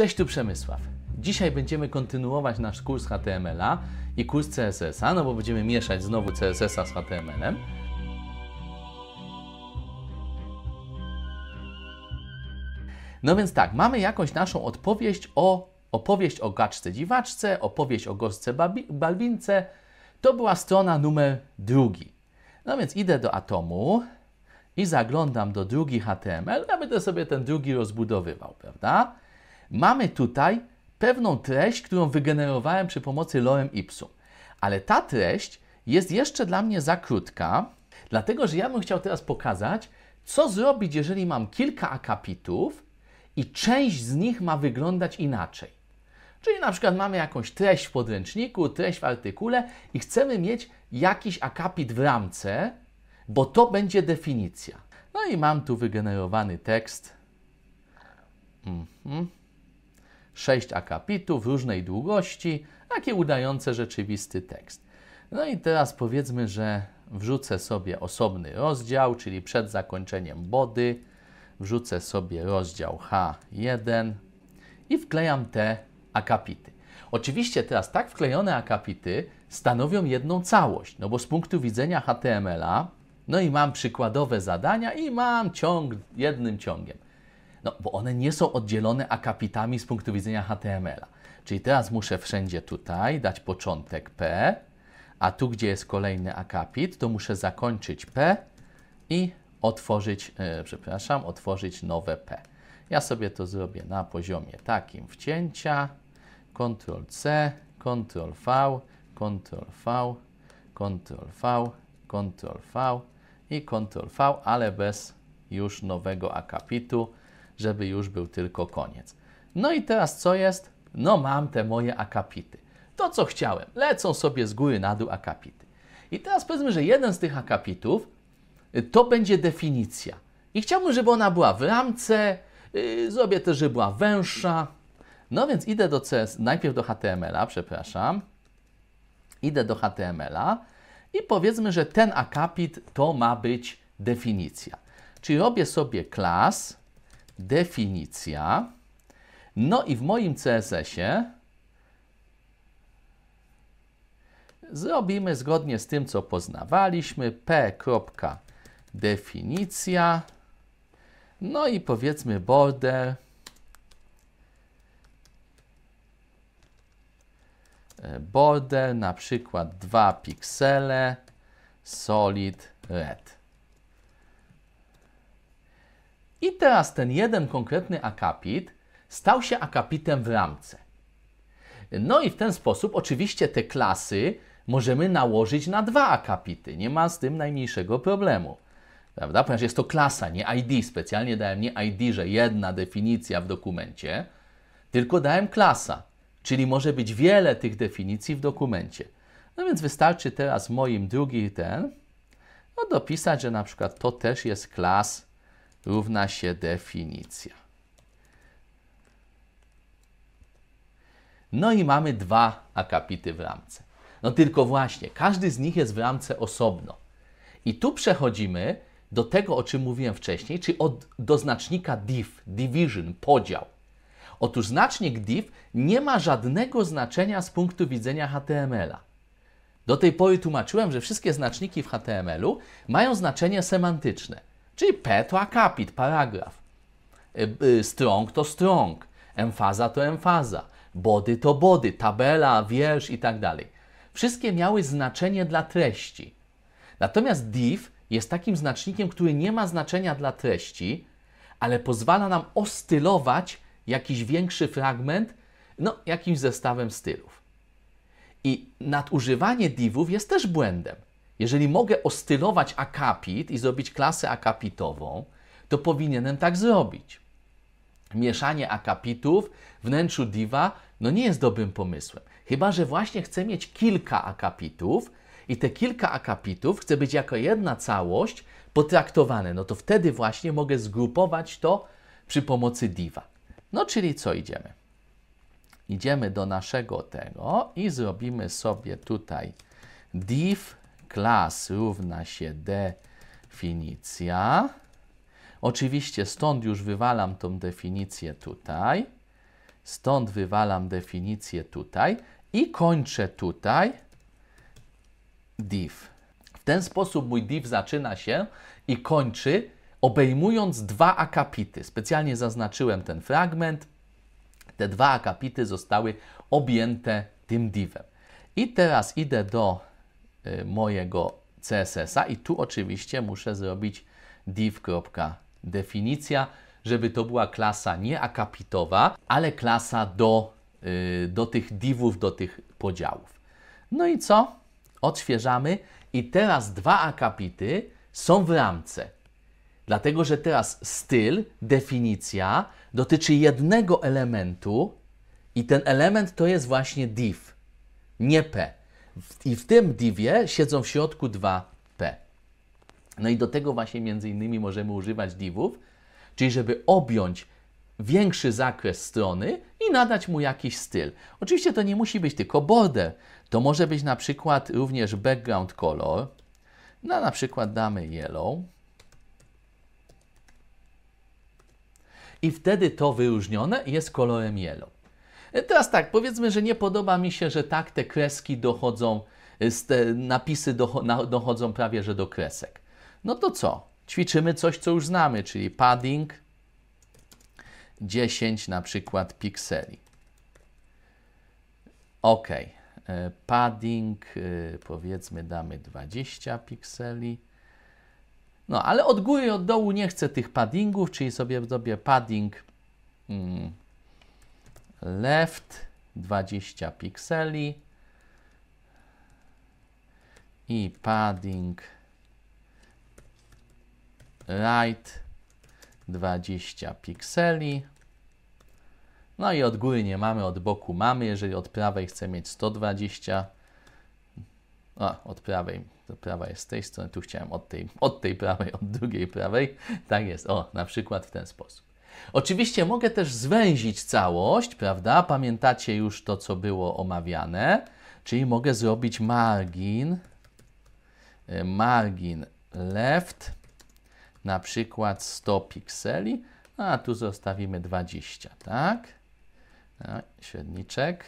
Cześć, tu Przemysław. Dzisiaj będziemy kontynuować nasz kurs HTML-a i kurs CSS-a, no bo będziemy mieszać znowu CSS-a z HTML-em. No więc tak, mamy jakąś naszą odpowiedź o opowieść o gaczce dziwaczce, opowieść o gorzce balwince. To była strona numer drugi. No więc idę do atomu i zaglądam do drugi HTML, a będę sobie ten drugi rozbudowywał, prawda? Mamy tutaj pewną treść, którą wygenerowałem przy pomocy lorem ipsum. Ale ta treść jest jeszcze dla mnie za krótka, dlatego że ja bym chciał teraz pokazać, co zrobić, jeżeli mam kilka akapitów i część z nich ma wyglądać inaczej. Czyli na przykład mamy jakąś treść w podręczniku, treść w artykule i chcemy mieć jakiś akapit w ramce, bo to będzie definicja. No i mam tu wygenerowany tekst. Mhm sześć akapitów różnej długości, takie udające rzeczywisty tekst. No i teraz powiedzmy, że wrzucę sobie osobny rozdział, czyli przed zakończeniem body, wrzucę sobie rozdział H1 i wklejam te akapity. Oczywiście teraz tak wklejone akapity stanowią jedną całość, no bo z punktu widzenia HTML-a, no i mam przykładowe zadania i mam ciąg jednym ciągiem. No, bo one nie są oddzielone akapitami z punktu widzenia HTML-a. Czyli teraz muszę wszędzie tutaj dać początek P, a tu, gdzie jest kolejny akapit, to muszę zakończyć P i otworzyć, yy, przepraszam, otworzyć nowe P. Ja sobie to zrobię na poziomie takim wcięcia, Ctrl C, Ctrl V, Ctrl V, Ctrl V, Ctrl V i Ctrl V, ale bez już nowego akapitu żeby już był tylko koniec. No i teraz co jest? No mam te moje akapity. To co chciałem. Lecą sobie z góry na dół akapity. I teraz powiedzmy, że jeden z tych akapitów y, to będzie definicja. I chciałbym, żeby ona była w ramce, y, zrobię też, żeby była węższa. No więc idę do CS, najpierw do HTML-a, przepraszam. Idę do HTML-a i powiedzmy, że ten akapit to ma być definicja. Czyli robię sobie class definicja. No i w moim CSS-ie zrobimy zgodnie z tym, co poznawaliśmy, p.definicja, no i powiedzmy border border na przykład 2 piksele solid red. I teraz ten jeden konkretny akapit stał się akapitem w ramce. No i w ten sposób oczywiście te klasy możemy nałożyć na dwa akapity. Nie ma z tym najmniejszego problemu. Prawda? Ponieważ jest to klasa, nie ID. Specjalnie dałem nie ID, że jedna definicja w dokumencie, tylko dałem klasa. Czyli może być wiele tych definicji w dokumencie. No więc wystarczy teraz moim drugi ten, no dopisać, że na przykład to też jest klas równa się definicja. No i mamy dwa akapity w ramce. No tylko właśnie, każdy z nich jest w ramce osobno. I tu przechodzimy do tego, o czym mówiłem wcześniej, czyli od, do znacznika div, division, podział. Otóż znacznik div nie ma żadnego znaczenia z punktu widzenia HTML-a. Do tej pory tłumaczyłem, że wszystkie znaczniki w HTML-u mają znaczenie semantyczne. Czyli P to akapit, paragraf. Y, y, strong to strong, emfaza to emfaza, body to body, tabela, wiersz itd. Tak Wszystkie miały znaczenie dla treści. Natomiast div jest takim znacznikiem, który nie ma znaczenia dla treści, ale pozwala nam ostylować jakiś większy fragment no, jakimś zestawem stylów. I nadużywanie divów jest też błędem. Jeżeli mogę ostylować akapit i zrobić klasę akapitową, to powinienem tak zrobić. Mieszanie akapitów w wnętrzu diva no nie jest dobrym pomysłem. Chyba, że właśnie chcę mieć kilka akapitów i te kilka akapitów chcę być jako jedna całość potraktowane. No to wtedy właśnie mogę zgrupować to przy pomocy diva. No czyli co idziemy? Idziemy do naszego tego i zrobimy sobie tutaj div klas równa się definicja. Oczywiście stąd już wywalam tą definicję tutaj. Stąd wywalam definicję tutaj i kończę tutaj div. W ten sposób mój div zaczyna się i kończy obejmując dwa akapity. Specjalnie zaznaczyłem ten fragment. Te dwa akapity zostały objęte tym divem. I teraz idę do Y, mojego CSS-a i tu oczywiście muszę zrobić div.definicja, żeby to była klasa nie akapitowa, ale klasa do, y, do tych divów, do tych podziałów. No i co? Odświeżamy i teraz dwa akapity są w ramce. Dlatego, że teraz styl, definicja dotyczy jednego elementu i ten element to jest właśnie div, nie p. I w tym divie siedzą w środku dwa P. No i do tego właśnie między innymi możemy używać divów, czyli żeby objąć większy zakres strony i nadać mu jakiś styl. Oczywiście to nie musi być tylko border, to może być na przykład również background color. No na przykład damy yellow. I wtedy to wyróżnione jest kolorem yellow. Teraz tak, powiedzmy, że nie podoba mi się, że tak te kreski dochodzą, y, te napisy dochodzą prawie że do kresek. No to co? Ćwiczymy coś, co już znamy, czyli padding 10 na przykład pikseli. OK. Padding y, powiedzmy damy 20 pikseli. No, ale od góry i od dołu nie chcę tych paddingów, czyli sobie w padding hmm, left 20 pikseli i padding right 20 pikseli. No i od góry nie mamy, od boku mamy. Jeżeli od prawej chcę mieć 120, a, od prawej, to prawa jest z tej strony, tu chciałem od tej, od tej prawej, od drugiej prawej. Tak jest, o, na przykład w ten sposób. Oczywiście mogę też zwęzić całość, prawda? Pamiętacie już to, co było omawiane, czyli mogę zrobić margin, e, margin left, na przykład 100 pikseli, a tu zostawimy 20, tak? Średniczek.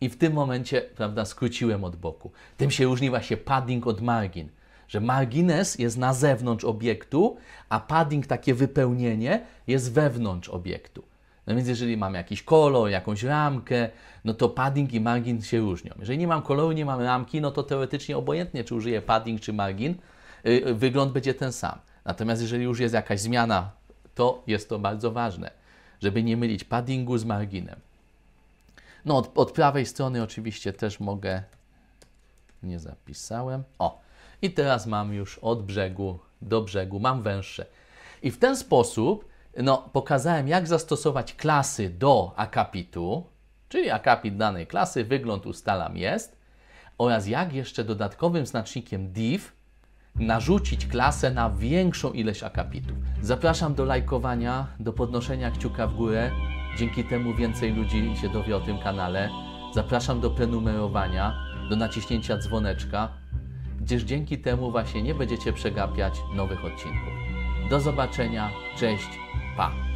I w tym momencie, prawda, skróciłem od boku. Tym się różni właśnie padding od margin że margines jest na zewnątrz obiektu, a padding, takie wypełnienie, jest wewnątrz obiektu. No więc jeżeli mam jakiś kolor, jakąś ramkę, no to padding i margin się różnią. Jeżeli nie mam koloru, nie mam ramki, no to teoretycznie obojętnie, czy użyję padding czy margin, yy, wygląd będzie ten sam. Natomiast jeżeli już jest jakaś zmiana, to jest to bardzo ważne, żeby nie mylić paddingu z marginem. No od, od prawej strony oczywiście też mogę, nie zapisałem, o, i teraz mam już od brzegu do brzegu, mam węższe. I w ten sposób no, pokazałem, jak zastosować klasy do akapitu, czyli akapit danej klasy, wygląd ustalam jest, oraz jak jeszcze dodatkowym znacznikiem div narzucić klasę na większą ilość akapitów. Zapraszam do lajkowania, do podnoszenia kciuka w górę. Dzięki temu więcej ludzi się dowie o tym kanale. Zapraszam do prenumerowania, do naciśnięcia dzwoneczka gdyż dzięki temu właśnie nie będziecie przegapiać nowych odcinków. Do zobaczenia, cześć, pa!